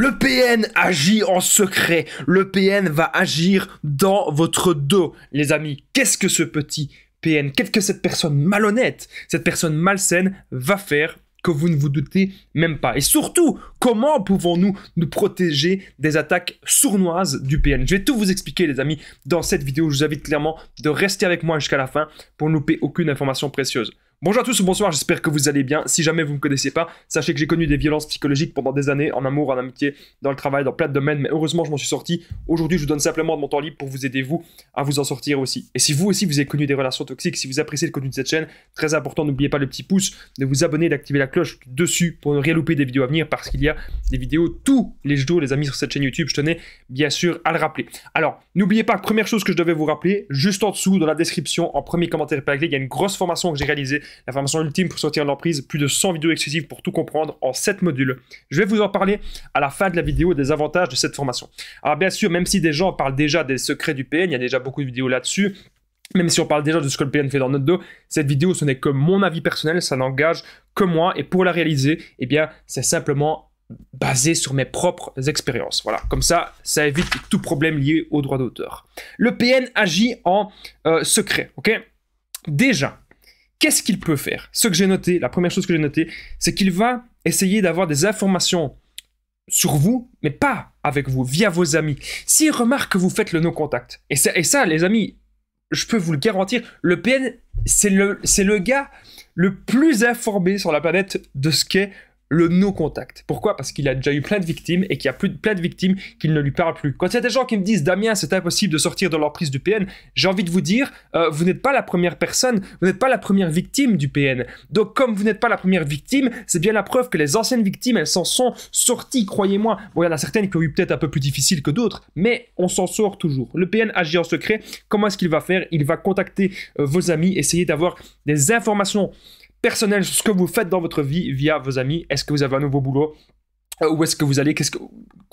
Le PN agit en secret. Le PN va agir dans votre dos, les amis. Qu'est-ce que ce petit PN Qu'est-ce que cette personne malhonnête, cette personne malsaine va faire que vous ne vous doutez même pas. Et surtout, comment pouvons-nous nous protéger des attaques sournoises du PN Je vais tout vous expliquer, les amis, dans cette vidéo. Je vous invite clairement de rester avec moi jusqu'à la fin pour ne louper aucune information précieuse. Bonjour à tous bonsoir, j'espère que vous allez bien. Si jamais vous ne me connaissez pas, sachez que j'ai connu des violences psychologiques pendant des années, en amour, en amitié, dans le travail, dans plein de domaines, mais heureusement je m'en suis sorti. Aujourd'hui, je vous donne simplement de mon temps libre pour vous aider, vous, à vous en sortir aussi. Et si vous aussi vous avez connu des relations toxiques, si vous appréciez le contenu de cette chaîne, très important, n'oubliez pas le petit pouce, de vous abonner d'activer la cloche dessus pour ne rien louper des vidéos à venir parce qu'il y a des vidéos tous les jours, les amis, sur cette chaîne YouTube. Je tenais bien sûr à le rappeler. Alors, n'oubliez pas, première chose que je devais vous rappeler, juste en dessous, dans la description, en premier commentaire il y a une grosse formation que j'ai réalisée la formation ultime pour sortir de l'emprise, plus de 100 vidéos exclusives pour tout comprendre en 7 modules. Je vais vous en parler à la fin de la vidéo des avantages de cette formation. Alors bien sûr, même si des gens parlent déjà des secrets du PN, il y a déjà beaucoup de vidéos là-dessus, même si on parle déjà de ce que le PN fait dans notre dos, cette vidéo, ce n'est que mon avis personnel, ça n'engage que moi, et pour la réaliser, eh bien, c'est simplement basé sur mes propres expériences. Voilà, comme ça, ça évite tout problème lié au droit d'auteur. Le PN agit en euh, secret, ok Déjà, qu'est-ce qu'il peut faire Ce que j'ai noté, la première chose que j'ai noté, c'est qu'il va essayer d'avoir des informations sur vous, mais pas avec vous, via vos amis. S'il remarque que vous faites le non contact et ça, et ça, les amis, je peux vous le garantir, le PN, c'est le, le gars le plus informé sur la planète de ce qu'est le non contact Pourquoi Parce qu'il a déjà eu plein de victimes et qu'il y a plus de, plein de victimes qu'il ne lui parle plus. Quand il y a des gens qui me disent Damien, c'est impossible de sortir de l'emprise du PN, j'ai envie de vous dire euh, vous n'êtes pas la première personne, vous n'êtes pas la première victime du PN. Donc, comme vous n'êtes pas la première victime, c'est bien la preuve que les anciennes victimes, elles s'en sont sorties, croyez-moi. Bon, il y en a certaines qui ont eu peut-être un peu plus difficile que d'autres, mais on s'en sort toujours. Le PN agit en secret. Comment est-ce qu'il va faire Il va contacter euh, vos amis, essayer d'avoir des informations personnel sur ce que vous faites dans votre vie via vos amis. Est-ce que vous avez un nouveau boulot euh, où est-ce que vous allez Qu'est-ce que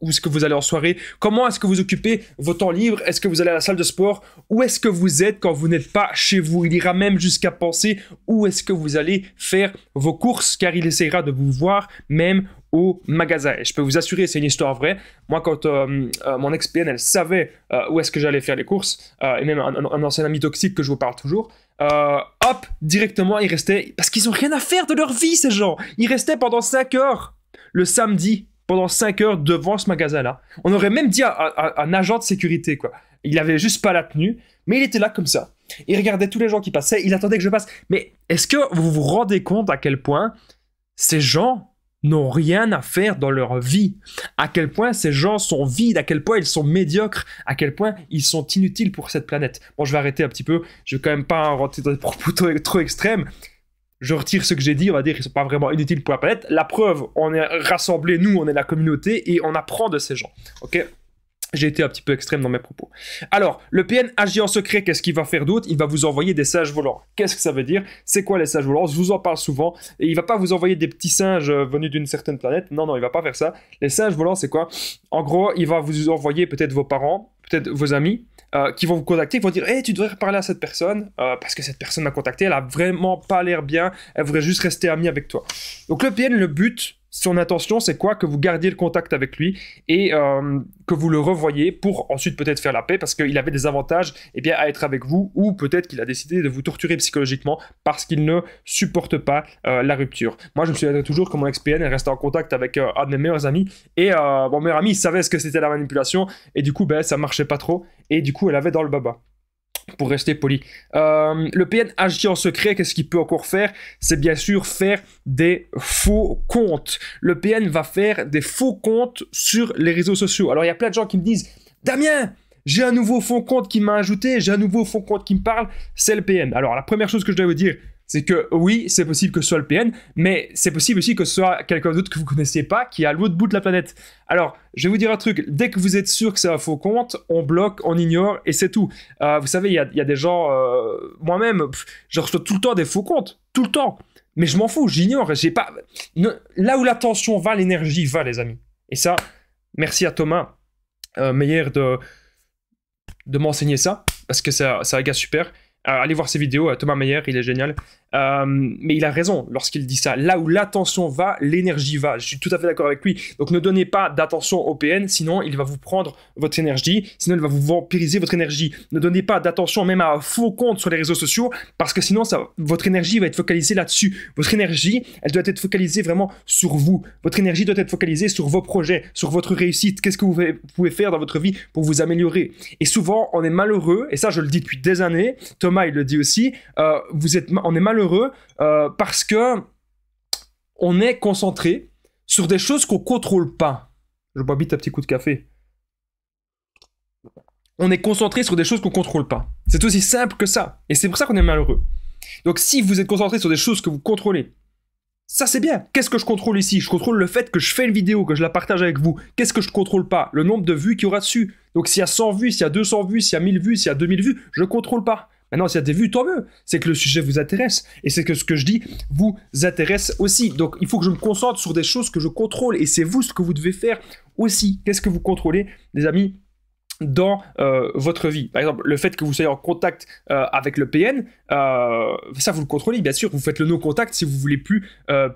où est-ce que vous allez en soirée Comment est-ce que vous occupez vos temps libres Est-ce que vous allez à la salle de sport Où est-ce que vous êtes quand vous n'êtes pas chez vous Il ira même jusqu'à penser où est-ce que vous allez faire vos courses, car il essaiera de vous voir même au magasin. je peux vous assurer, c'est une histoire vraie. Moi, quand euh, euh, mon ex-PN, elle savait où est-ce que j'allais faire les courses, et même un, un, ancien ami toxique que je vous parle toujours, euh, hop, directement, ils restaient, parce qu'ils n'ont rien à faire de leur vie, ces gens. Ils restaient pendant 5 heures le samedi, pendant 5 heures devant ce magasin-là. On aurait même dit un agent de sécurité, quoi. Il avait juste pas la tenue, mais il était là comme ça. Il regardait tous les gens qui passaient, il attendait que je passe. Mais est-ce que vous vous rendez compte à quel point ces gens n'ont rien à faire dans leur vie, à quel point ces gens sont vides, à quel point ils sont médiocres, à quel point ils sont inutiles pour cette planète. Bon, je vais arrêter un petit peu, je vais quand même pas rentrer dans des propos trop, extrêmes. Je retire ce que j'ai dit, on va dire qu'ils sont pas vraiment inutiles pour la planète. La preuve, on est rassemblés, nous, on est la communauté et on apprend de ces gens. Ok j'ai été un petit peu extrême dans mes propos. Alors, le PN agit en secret, qu'est-ce qu'il va faire d'autre Il va vous envoyer des singes volants. Qu'est-ce que ça veut dire C'est quoi les singes volants Je vous en parle souvent. Et il va pas vous envoyer des petits singes euh, venus d'une certaine planète. Non, non, il va pas faire ça. Les singes volants, c'est quoi En gros, il va vous envoyer peut-être vos parents, peut-être vos amis, euh, qui vont vous contacter, Ils vont dire Eh, tu devrais parler à cette personne, euh, parce que cette personne m'a contacté, elle a vraiment pas l'air bien, elle voudrait juste rester amie avec toi. Donc, le PN, le but, son intention, c'est quoi Que vous gardiez le contact avec lui et euh, que vous le revoyez pour ensuite peut-être faire la paix parce qu'il avait des avantages eh bien, à être avec vous ou peut-être qu'il a décidé de vous torturer psychologiquement parce qu'il ne supporte pas euh, la rupture. Moi, je me souviendrai toujours que mon ex-PN est resté en contact avec euh, un de mes meilleurs amis et mon meilleur ami il savait ce que c'était la manipulation et du coup, ben, ça marchait pas trop et du coup, elle avait dans le baba pour rester poli. Euh, le PN agit en secret, qu'est-ce qu'il peut encore faire C'est bien sûr faire des faux comptes. Le PN va faire des faux comptes sur les réseaux sociaux. Alors il y a plein de gens qui me disent Damien, j'ai un nouveau faux compte qui m'a ajouté, j'ai un nouveau faux compte qui me parle, c'est le PN. Alors la première chose que je dois vous dire, c'est que oui, c'est possible que ce soit le PN, mais c'est possible aussi que ce soit quelqu'un d'autre que vous connaissez pas qui est à l'autre bout de la planète. Alors, je vais vous dire un truc, dès que vous êtes sûr que c'est un faux compte, on bloque, on ignore et c'est tout. Euh, vous savez, il y a, des gens, euh, moi-même, je reçois tout le temps des faux comptes, tout le temps. Mais je m'en fous, j'ignore, j'ai pas... Là où l'attention va, l'énergie va, les amis. Et ça, merci à Thomas euh, de, de m'enseigner ça, parce que c'est un gars super. Euh, allez voir ses vidéos, euh, Thomas Meyer, il est génial. Euh, mais il a raison lorsqu'il dit ça. Là où l'attention va, l'énergie va. Je suis tout à fait d'accord avec lui. Donc ne donnez pas d'attention au PN, sinon il va vous prendre votre énergie, sinon il va vous vampiriser votre énergie. Ne donnez pas d'attention même à un faux compte sur les réseaux sociaux, parce que sinon ça, votre énergie va être focalisée là-dessus. Votre énergie, elle doit être focalisée vraiment sur vous. Votre énergie doit être focalisée sur vos projets, sur votre réussite. Qu'est-ce que vous pouvez faire dans votre vie pour vous améliorer Et souvent, on est malheureux, et ça je le dis depuis des années, Thomas il le dit aussi, euh, vous êtes, on est malheureux euh, parce que on est concentré sur des choses qu'on contrôle pas. Je bois vite un petit coup de café. On est concentré sur des choses qu'on contrôle pas. C'est aussi simple que ça. Et c'est pour ça qu'on est malheureux. Donc si vous êtes concentré sur des choses que vous contrôlez, ça c'est bien. Qu'est-ce que je contrôle ici Je contrôle le fait que je fais une vidéo, que je la partage avec vous. Qu'est-ce que je contrôle pas Le nombre de vues qu'il y aura dessus. Donc s'il y a 100 vues, s'il y a 200 vues, s'il y a 1000 vues, s'il y a 2000 vues, je contrôle pas. Maintenant, si y a des vues, tant mieux. C'est que le sujet vous intéresse. Et c'est que ce que je dis vous intéresse aussi. Donc, il faut que je me concentre sur des choses que je contrôle. Et c'est vous ce que vous devez faire aussi. Qu'est-ce que vous contrôlez, les amis dans euh, votre vie. Par exemple, le fait que vous soyez en contact euh, avec le PN, euh, ça vous le contrôlez, bien sûr. Vous faites le non contact si vous voulez plus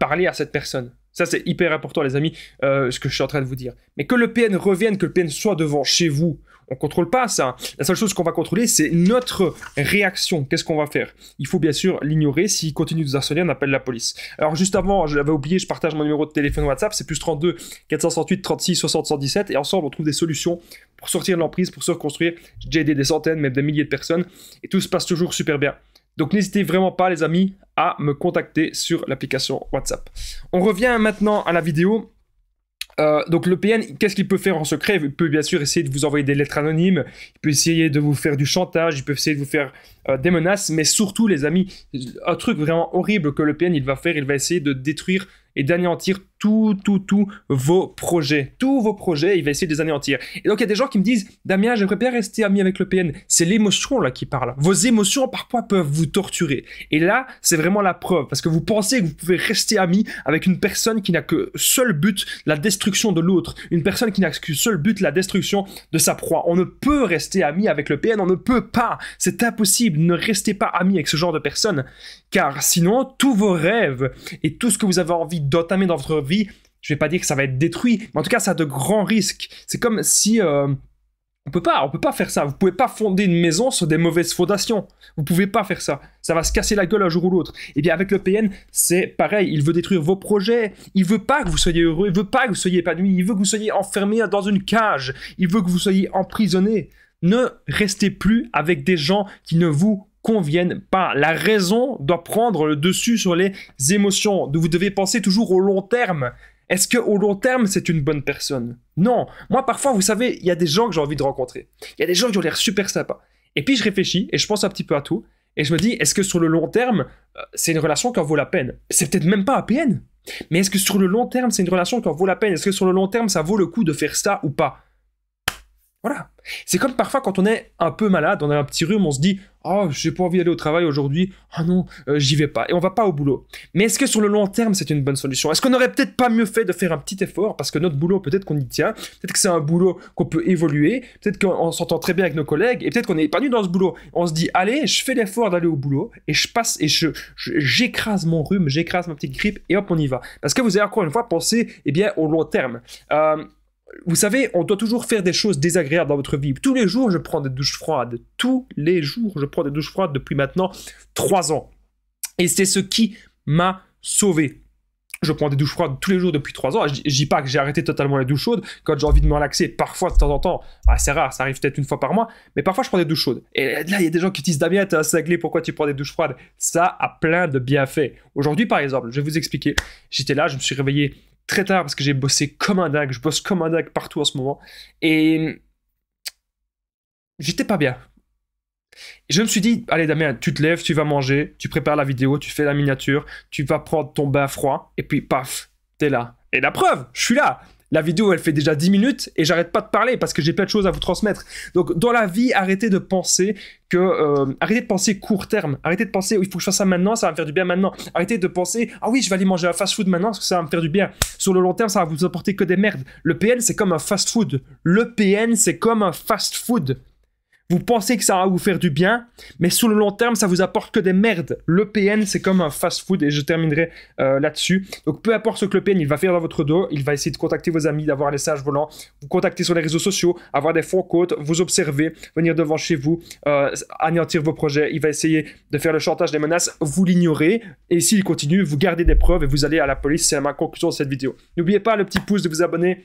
parler à cette personne. Ça, c'est hyper important, les amis, ce que je suis en train de vous dire. Mais que le PN revienne, que le PN soit devant chez vous, on contrôle pas ça. La seule chose qu'on va contrôler, c'est notre réaction. Qu'est-ce qu'on va faire Il faut bien sûr l'ignorer. S'il continue de nous harceler, on appelle la police. Alors juste avant, je l'avais oublié, je partage mon numéro de téléphone WhatsApp. C'est plus 32 468 36 60 Et ensemble, on trouve des solutions pour sortir de l'emprise, pour se reconstruire. J'ai aidé des centaines, même des milliers de personnes. Et tout se passe toujours super bien. Donc n'hésitez vraiment pas, les amis, à me contacter sur l'application WhatsApp. On revient maintenant à la vidéo. Euh, donc le PN, qu'est-ce qu'il peut faire en secret Il peut bien sûr essayer de vous envoyer des lettres anonymes, il peut essayer de vous faire du chantage, il peut essayer de vous faire euh, des menaces, mais surtout les amis, un truc vraiment horrible que le PN il va faire, il va essayer de détruire et d'anéantir tout, tout, tous vos projets. Tous vos projets, il va essayer de les anéantir. Et donc, il y a des gens qui me disent Damien, j'aimerais bien rester ami avec le PN. C'est l'émotion là qui parle. Vos émotions, parfois, peuvent vous torturer. Et là, c'est vraiment la preuve. Parce que vous pensez que vous pouvez rester ami avec une personne qui n'a que seul but la destruction de l'autre. Une personne qui n'a que seul but la destruction de sa proie. On ne peut rester ami avec le PN. On ne peut pas. C'est impossible. Ne restez pas ami avec ce genre de personne. Car sinon, tous vos rêves et tout ce que vous avez envie d'entamer dans votre je vais pas dire que ça va être détruit, mais en tout cas, ça a de grands risques. C'est comme si euh, on peut pas, on peut pas faire ça. Vous pouvez pas fonder une maison sur des mauvaises fondations. Vous pouvez pas faire ça. Ça va se casser la gueule un jour ou l'autre. Et eh bien avec le PN, c'est pareil. Il veut détruire vos projets. Il veut pas que vous soyez heureux. Il veut pas que vous soyez épanoui. Il veut que vous soyez enfermé dans une cage. Il veut que vous soyez emprisonné. Ne restez plus avec des gens qui ne vous conviennent pas. La raison doit prendre le dessus sur les émotions. Vous devez penser toujours au long terme. Est-ce que au long terme, c'est une bonne personne Non. Moi, parfois, vous savez, il y a des gens que j'ai envie de rencontrer. Il y a des gens qui ont l'air super sympas. Et puis, je réfléchis et je pense un petit peu à tout. Et je me dis, est-ce que sur le long terme, euh, c'est une relation qui en vaut la peine C'est peut-être même pas à peine. Mais est-ce que sur le long terme, c'est une relation qui en vaut la peine Est-ce que sur le long terme, ça vaut le coup de faire ça ou pas voilà. C'est comme parfois quand on est un peu malade, on a un petit rhume, on se dit Oh, j'ai pas envie d'aller au travail aujourd'hui, ah oh non, euh, j'y vais pas, et on va pas au boulot. Mais est-ce que sur le long terme, c'est une bonne solution Est-ce qu'on aurait peut-être pas mieux fait de faire un petit effort Parce que notre boulot, peut-être qu'on y tient, peut-être que c'est un boulot qu'on peut évoluer, peut-être qu'on s'entend très bien avec nos collègues, et peut-être qu'on est épanoui dans ce boulot. On se dit Allez, je fais l'effort d'aller au boulot, et je passe, et je, j'écrase mon rhume, j'écrase ma petite grippe, et hop, on y va. Parce que vous avez encore une fois pensé, eh bien, au long terme. Euh, vous savez, on doit toujours faire des choses désagréables dans votre vie. Tous les jours, je prends des douches froides. Tous les jours, je prends des douches froides depuis maintenant trois ans. Et c'est ce qui m'a sauvé. Je prends des douches froides tous les jours depuis trois ans. Je, dis pas que j'ai arrêté totalement les douches chaudes. Quand j'ai envie de me relaxer, parfois, de temps en temps, ah, c'est rare, ça arrive peut-être une fois par mois, mais parfois je prends des douches chaudes. Et là, il y a des gens qui disent Damien, t'es un cinglé, pourquoi tu prends des douches froides Ça a plein de bienfaits. Aujourd'hui, par exemple, je vais vous expliquer. J'étais là, je me suis réveillé très tard parce que j'ai bossé comme un dingue, je bosse comme un dingue partout en ce moment. Et j'étais pas bien. je me suis dit, allez Damien, tu te lèves, tu vas manger, tu prépares la vidéo, tu fais la miniature, tu vas prendre ton bain froid, et puis paf, t'es là. Et la preuve, je suis là. La vidéo, elle fait déjà 10 minutes et j'arrête pas de parler parce que j'ai plein de choses à vous transmettre. Donc, dans la vie, arrêtez de penser que. Euh, arrêtez de penser court terme. Arrêtez de penser, oh, il faut que je fasse ça maintenant, ça va me faire du bien maintenant. Arrêtez de penser, ah oui, je vais aller manger un fast food maintenant parce que ça va me faire du bien. Sur le long terme, ça va vous apporter que des merdes. Le PN, c'est comme un fast food. Le PN, c'est comme un fast food. Vous pensez que ça va vous faire du bien, mais sur le long terme, ça vous apporte que des merdes. L'EPN, c'est comme un fast-food, et je terminerai euh, là-dessus. Donc, peu importe ce que l'EPN, il va faire dans votre dos, il va essayer de contacter vos amis, d'avoir les sages volants, vous contacter sur les réseaux sociaux, avoir des fonds côtes, vous observer, venir devant chez vous, euh, anéantir vos projets. Il va essayer de faire le chantage des menaces, vous l'ignorez, et s'il continue, vous gardez des preuves et vous allez à la police. C'est ma conclusion de cette vidéo. N'oubliez pas le petit pouce de vous abonner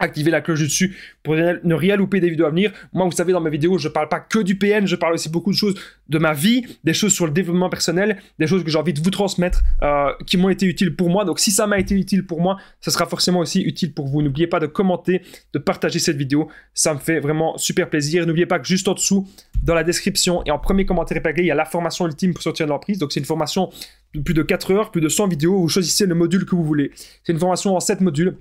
Activez la cloche du dessus pour ne rien louper des vidéos à venir. Moi, vous savez, dans mes vidéos, je ne parle pas que du PN, je parle aussi beaucoup de choses de ma vie, des choses sur le développement personnel, des choses que j'ai envie de vous transmettre euh, qui m'ont été utiles pour moi. Donc, si ça m'a été utile pour moi, ça sera forcément aussi utile pour vous. N'oubliez pas de commenter, de partager cette vidéo. Ça me fait vraiment super plaisir. N'oubliez pas que juste en dessous, dans la description et en premier commentaire épinglé, il y a la formation ultime pour sortir de l'emprise. Donc, c'est une formation de plus de 4 heures, plus de 100 vidéos. Vous choisissez le module que vous voulez. C'est une formation en 7 modules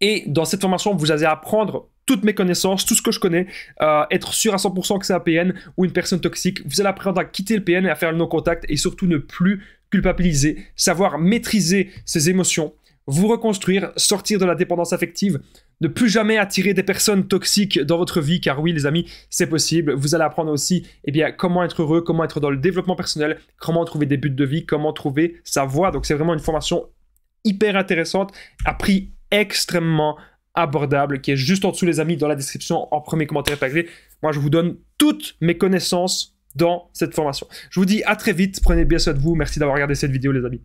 et dans cette formation, vous allez apprendre toutes mes connaissances, tout ce que je connais, euh, être sûr à 100% que c'est un PN ou une personne toxique. Vous allez apprendre à quitter le PN et à faire le non-contact et surtout ne plus culpabiliser, savoir maîtriser ses émotions, vous reconstruire, sortir de la dépendance affective, ne plus jamais attirer des personnes toxiques dans votre vie, car oui, les amis, c'est possible. Vous allez apprendre aussi et eh bien, comment être heureux, comment être dans le développement personnel, comment trouver des buts de vie, comment trouver sa voie. Donc c'est vraiment une formation hyper intéressante, à prix extrêmement abordable, qui est juste en dessous, les amis, dans la description, en premier commentaire Moi, je vous donne toutes mes connaissances dans cette formation. Je vous dis à très vite, prenez bien soin de vous, merci d'avoir regardé cette vidéo, les amis.